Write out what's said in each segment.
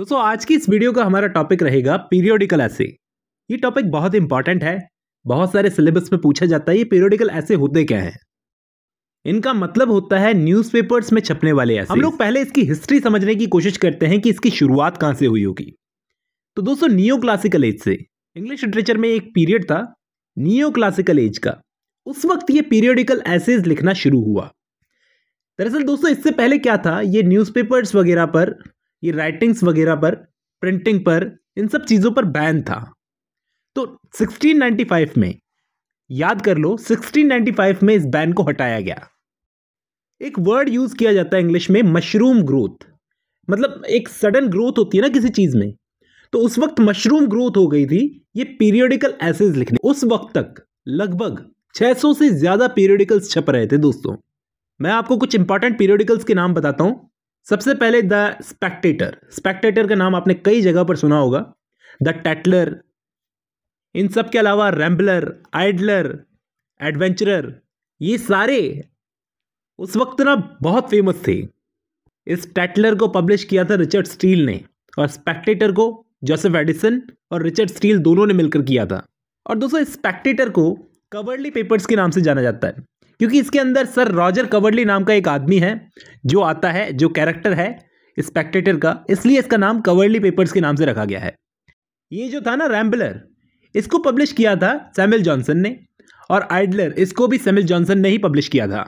दोस्तों आज की इस वीडियो का हमारा टॉपिक रहेगा पीरियोडिकल ऐसे ये टॉपिक बहुत इंपॉर्टेंट है बहुत सारे सिलेबस में पूछा जाता है ये पीरियोडिकल ऐसे होते क्या हैं इनका मतलब होता है न्यूज़पेपर्स में छपने वाले ऐसे हम लोग पहले इसकी हिस्ट्री समझने की कोशिश करते हैं कि इसकी शुरुआत कहाँ से हुई होगी तो दोस्तों नियो क्लासिकल एज से इंग्लिश लिटरेचर में एक पीरियड था नियो क्लासिकल एज का उस वक्त ये पीरियोडिकल एसेज लिखना शुरू हुआ दरअसल दोस्तों इससे पहले क्या था ये न्यूज़पेपर्स वगैरह पर ये राइटिंग्स वगैरह पर प्रिंटिंग पर इन सब चीज़ों पर बैन था तो 1695 में याद कर लो 1695 में इस बैन को हटाया गया एक वर्ड यूज़ किया जाता है इंग्लिश में मशरूम ग्रोथ मतलब एक सडन ग्रोथ होती है ना किसी चीज़ में तो उस वक्त मशरूम ग्रोथ हो गई थी ये पीरियोडिकल एसेज लिखने उस वक्त तक लगभग 600 से ज़्यादा पीरियोडिकल्स छप रहे थे दोस्तों मैं आपको कुछ इंपॉर्टेंट पीरियोडिकल्स के नाम बताता हूं सबसे पहले द स्पेक्टेटर स्पेक्टेटर का नाम आपने कई जगह पर सुना होगा द टैटलर इन सब के अलावा रैम्बलर आइडलर एडवेंचरर ये सारे उस वक्त ना बहुत फेमस थे इस टैटलर को पब्लिश किया था रिचर्ड स्टील ने और स्पेक्टेटर को जोसेफ एडिसन और रिचर्ड स्टील दोनों ने मिलकर किया था और दोस्तों स्पेक्टेटर को कवर्ली पेपर्स के नाम से जाना जाता है क्योंकि इसके अंदर सर रॉजर कवर्डली नाम का एक आदमी है जो आता है जो कैरेक्टर है स्पेक्टेटर का इसलिए इसका नाम कवर्ली पेपर्स के नाम से रखा गया है ये जो था ना रैम्बलर इसको पब्लिश किया था सैमिल जॉनसन ने और आइडलर इसको भी सैमिल जॉनसन ने ही पब्लिश किया था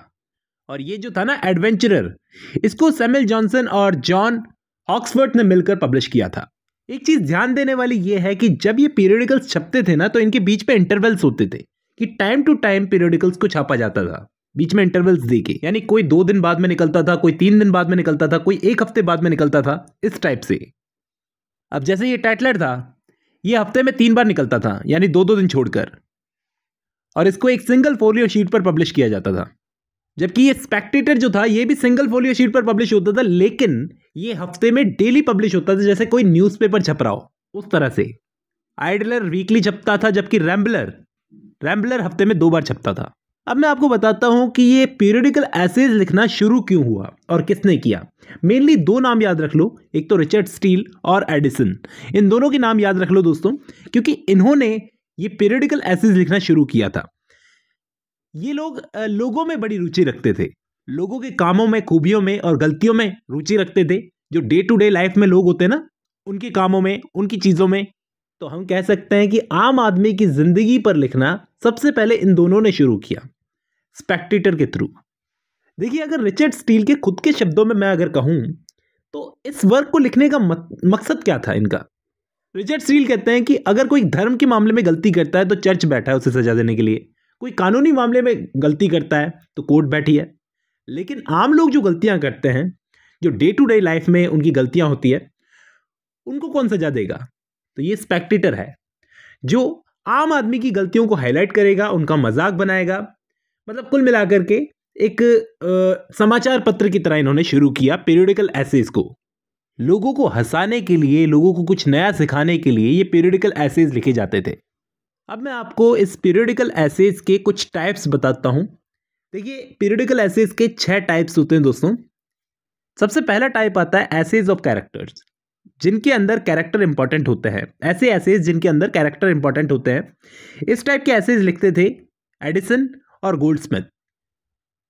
और ये जो था ना एडवेंचरर इसको सैमिल जॉनसन और जॉन ऑक्सफर्ड ने मिलकर पब्लिश किया था एक चीज़ ध्यान देने वाली ये है कि जब ये पीरियडिकल्स छपते थे ना तो इनके बीच पे इंटरवल्स होते थे कि टाइम टू टाइम पीरियडिकल्स को छापा जाता था बीच में इंटरवल्स दे के यानी कोई दो दिन बाद में निकलता था कोई तीन दिन बाद में निकलता था कोई एक हफ्ते बाद में निकलता था इस टाइप से अब जैसे ये टाइटलर था ये हफ्ते में तीन बार निकलता था यानी दो दो दिन छोड़कर और इसको एक सिंगल फोलियो शीट पर पब्लिश किया जाता था जबकि ये स्पेक्टेटर जो था ये भी सिंगल फोलियो शीट पर पब्लिश होता था लेकिन ये हफ्ते में डेली पब्लिश होता था जैसे कोई न्यूज़पेपर छप रहा हो उस तरह से आइडलर वीकली छपता था जबकि रैम्बलर रैम्बलर हफ्ते में दो बार छपता था अब मैं आपको बताता हूँ कि ये पीरियडिकल एसेज लिखना शुरू क्यों हुआ और किसने किया मेनली दो नाम याद रख लो एक तो रिचर्ड स्टील और एडिसन इन दोनों के नाम याद रख लो दोस्तों क्योंकि इन्होंने ये पीरियडिकल एसेज लिखना शुरू किया था ये लोग लोगों में बड़ी रुचि रखते थे लोगों के कामों में खूबियों में और गलतियों में रुचि रखते थे जो डे टू डे लाइफ में लोग होते ना उनके कामों में उनकी चीज़ों में तो हम कह सकते हैं कि आम आदमी की ज़िंदगी पर लिखना सबसे पहले इन दोनों ने शुरू किया स्पेक्टेटर के थ्रू देखिए अगर रिचर्ड स्टील के खुद के शब्दों में मैं अगर कहूँ तो इस वर्क को लिखने का मकसद क्या था इनका रिचर्ड स्टील कहते हैं कि अगर कोई धर्म के मामले में गलती करता है तो चर्च बैठा है उसे सजा देने के लिए कोई कानूनी मामले में गलती करता है तो कोर्ट बैठी है लेकिन आम लोग जो गलतियाँ करते हैं जो डे टू डे लाइफ में उनकी गलतियाँ होती है उनको कौन सजा देगा तो ये स्पेक्टेटर है जो आम आदमी की गलतियों को हाईलाइट करेगा उनका मजाक बनाएगा मतलब कुल मिलाकर के एक आ, समाचार पत्र की तरह इन्होंने शुरू किया पीरियडिकल एसेज को लोगों को हंसाने के लिए लोगों को कुछ नया सिखाने के लिए ये पीरियडिकल एसेज लिखे जाते थे अब मैं आपको इस पीरियडिकल एसेज के कुछ टाइप्स बताता हूँ देखिए पीरियडिकल एसेज के छः टाइप्स होते हैं दोस्तों सबसे पहला टाइप आता है एसेज ऑफ कैरेक्टर्स जिनके अंदर कैरेक्टर इंपॉर्टेंट होते हैं ऐसे ऐसे जिनके अंदर कैरेक्टर इंपॉर्टेंट होते हैं इस टाइप के ऐसेज लिखते थे एडिसन और गोल्ड स्मिथ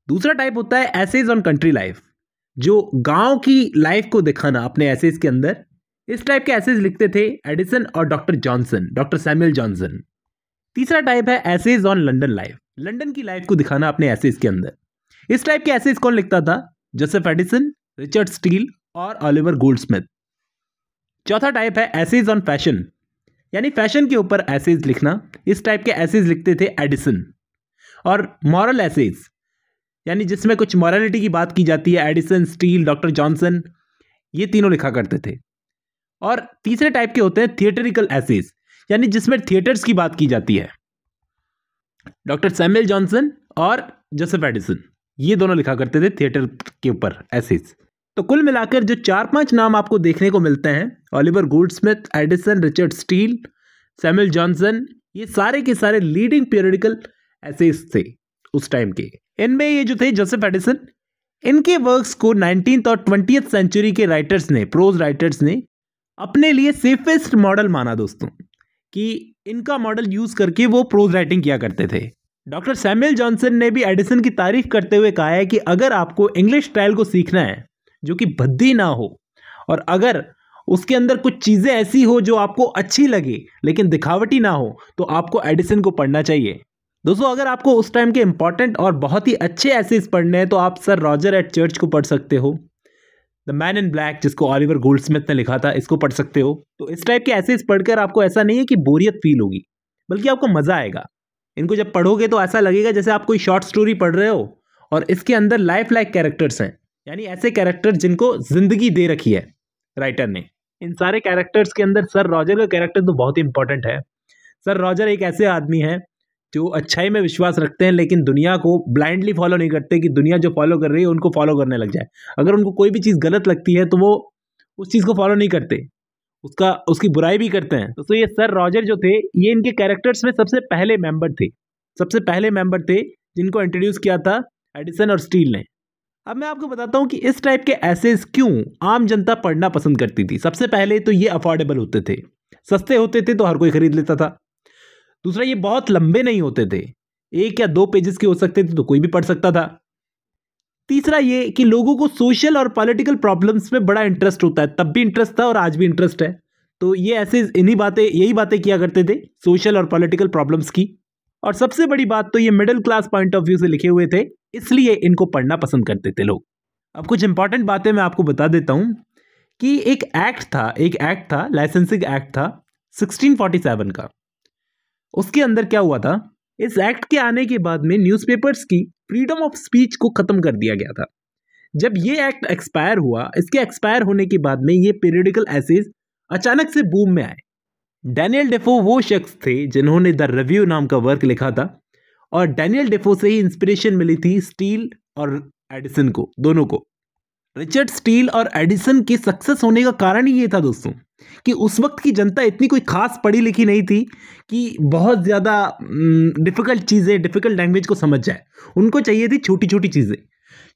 दूसरा टाइप होता है एसेज ऑन कंट्री लाइफ जो गांव की लाइफ को दिखाना अपने एसेज के अंदर इस टाइप के एसेज लिखते थे एडिसन और doctor Johnson doctor Samuel Johnson तीसरा टाइप है essays on London life London की लाइफ को दिखाना अपने एसेज के अंदर इस टाइप के एसेज कौन लिखता था जोसेफ एडिसन रिचर्ड स्टील और ऑलिवर गोल्ड स्मिथ चौथा टाइप है एसिज ऑन फैशन यानी फैशन के ऊपर एसेज लिखना इस टाइप के एसेज लिखते थे एडिसन और मॉरल एसेज यानी जिसमें कुछ मॉरलिटी की बात की जाती है एडिसन स्टील डॉक्टर जॉनसन ये तीनों लिखा करते थे और तीसरे टाइप के होते हैं थिएटरिकल एसेज यानी जिसमें थिएटर्स की बात की जाती है डॉक्टर सैमुअल जॉनसन और जोसेफ एडिसन ये दोनों लिखा करते थे थिएटर के ऊपर एसेज तो कुल मिलाकर जो चार पांच नाम आपको देखने को मिलते हैं Oliver Goldsmith Addison Richard Steele Samuel Johnson ये सारे के सारे लीडिंग पीरियडिकल एसेस थे उस टाइम के इनमें ये जो थे जोसेफ एडिसन इनके वर्क्स को नाइनटीन और ट्वेंटी सेंचुरी के राइटर्स ने प्रोज राइटर्स ने अपने लिए सेफेस्ट मॉडल माना दोस्तों कि इनका मॉडल यूज़ करके वो प्रोज राइटिंग किया करते थे डॉक्टर सैमुअल जॉनसन ने भी एडिसन की तारीफ करते हुए कहा है कि अगर आपको इंग्लिश स्टाइल को सीखना है जो कि भद्दी ना हो और अगर उसके अंदर कुछ चीज़ें ऐसी हो जो आपको अच्छी लगे लेकिन दिखावटी ना हो तो आपको एडिसन को पढ़ना चाहिए दोस्तों अगर आपको उस टाइम के इंपॉर्टेंट और बहुत ही अच्छे एसेज पढ़ने हैं तो आप सर रॉजर एट चर्च को पढ़ सकते हो द मैन इन ब्लैक जिसको ऑलिवर गोल्ड स्मिथ ने लिखा था इसको पढ़ सकते हो तो इस टाइप के ऐसे पढ़कर आपको ऐसा नहीं है कि बोरियत फील होगी बल्कि आपको मज़ा आएगा इनको जब पढ़ोगे तो ऐसा लगेगा जैसे आप कोई शॉर्ट स्टोरी पढ़ रहे हो और इसके अंदर लाइफ लाइक कैरेक्टर्स हैं यानी ऐसे कैरेक्टर जिनको जिंदगी दे रखी है राइटर ने इन सारे कैरेक्टर्स के अंदर सर रॉजर का कैरेक्टर तो बहुत ही इंपॉर्टेंट है सर रॉजर एक ऐसे आदमी है जो अच्छाई में विश्वास रखते हैं लेकिन दुनिया को ब्लाइंडली फॉलो नहीं करते कि दुनिया जो फॉलो कर रही है उनको फॉलो करने लग जाए अगर उनको कोई भी चीज़ गलत लगती है तो वो उस चीज़ को फॉलो नहीं करते उसका उसकी बुराई भी करते हैं तो, तो ये सर रॉजर जो थे ये इनके कैरेक्टर्स में सबसे पहले मेंबर थे सबसे पहले मेंबर थे जिनको इंट्रोड्यूस किया था एडिसन और स्टील ने अब मैं आपको बताता हूँ कि इस टाइप के ऐसेज क्यों आम जनता पढ़ना पसंद करती थी सबसे पहले तो ये अफोर्डेबल होते थे सस्ते होते थे तो हर कोई ख़रीद लेता था दूसरा ये बहुत लंबे नहीं होते थे एक या दो पेजेस के हो सकते थे तो कोई भी पढ़ सकता था तीसरा ये कि लोगों को सोशल और पॉलिटिकल प्रॉब्लम्स में बड़ा इंटरेस्ट होता है तब भी इंटरेस्ट था और आज भी इंटरेस्ट है तो ये ऐसे इन्हीं बातें यही बातें किया करते थे सोशल और पॉलिटिकल प्रॉब्लम्स की और सबसे बड़ी बात तो ये middle class point of view से लिखे हुए थे इसलिए इनको पढ़ना पसंद करते थे लोग अब कुछ इंपॉर्टेंट बातें मैं आपको बता देता हूँ कि एक एक्ट था एक एक्ट था लाइसेंसिंग एक्ट था 1647 का उसके अंदर क्या हुआ था इस एक्ट के आने के बाद में न्यूज़पेपर्स की फ्रीडम ऑफ स्पीच को ख़त्म कर दिया गया था जब ये एक्ट एक्सपायर हुआ इसके एक्सपायर होने के बाद में ये पीरियडिकल एसेज अचानक से बूम में आए डैनियल डेफो वो शख्स थे जिन्होंने द रिव्यू नाम का वर्क लिखा था और डैनियल डेफो से ही इंस्पिरेशन मिली थी स्टील और एडिसन को दोनों को रिचर्ड स्टील और एडिसन के सक्सेस होने का कारण ही ये था दोस्तों कि उस वक्त की जनता इतनी कोई खास पढ़ी लिखी नहीं थी कि बहुत ज़्यादा डिफ़िकल्ट चीज़ें डिफ़िकल्ट लैंग्वेज को समझ जाए उनको चाहिए थी छोटी छोटी चीज़ें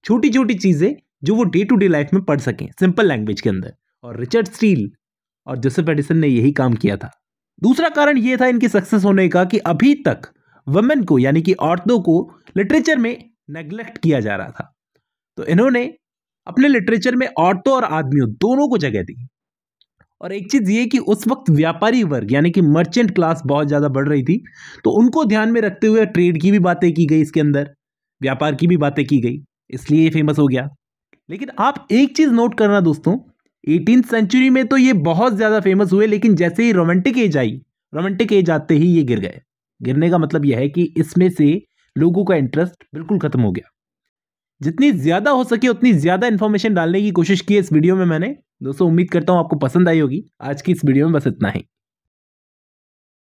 छोटी छोटी चीज़ें जो वो डे टू डे लाइफ में पढ़ सकें सिंपल लैंग्वेज के अंदर और रिचर्ड स्टील और जोसेफ एडिसन ने यही काम किया था दूसरा कारण ये था इनके सक्सेस होने का कि अभी तक वमेन को यानी कि औरतों को लिटरेचर में नेग्लेक्ट किया जा रहा था तो इन्होंने अपने लिटरेचर में औरतों और आदमियों दोनों को जगह दी और एक चीज़ ये कि उस वक्त व्यापारी वर्ग यानी कि मर्चेंट क्लास बहुत ज़्यादा बढ़ रही थी तो उनको ध्यान में रखते हुए ट्रेड की भी बातें की गई इसके अंदर व्यापार की भी बातें की गई इसलिए ये फेमस हो गया लेकिन आप एक चीज़ नोट करना दोस्तों एटीन सेंचुरी में तो ये बहुत ज़्यादा फेमस हुए लेकिन जैसे ही रोमांटिक एज आई रोमांटिक एज आते ही ये गिर गए गिरने का मतलब यह है कि इसमें से लोगों का इंटरेस्ट बिल्कुल ख़त्म हो गया जितनी ज़्यादा हो सके उतनी ज़्यादा इन्फॉर्मेशन डालने की कोशिश की इस वीडियो में मैंने दोस्तों उम्मीद करता हूँ आपको पसंद आई होगी आज की इस वीडियो में बस इतना ही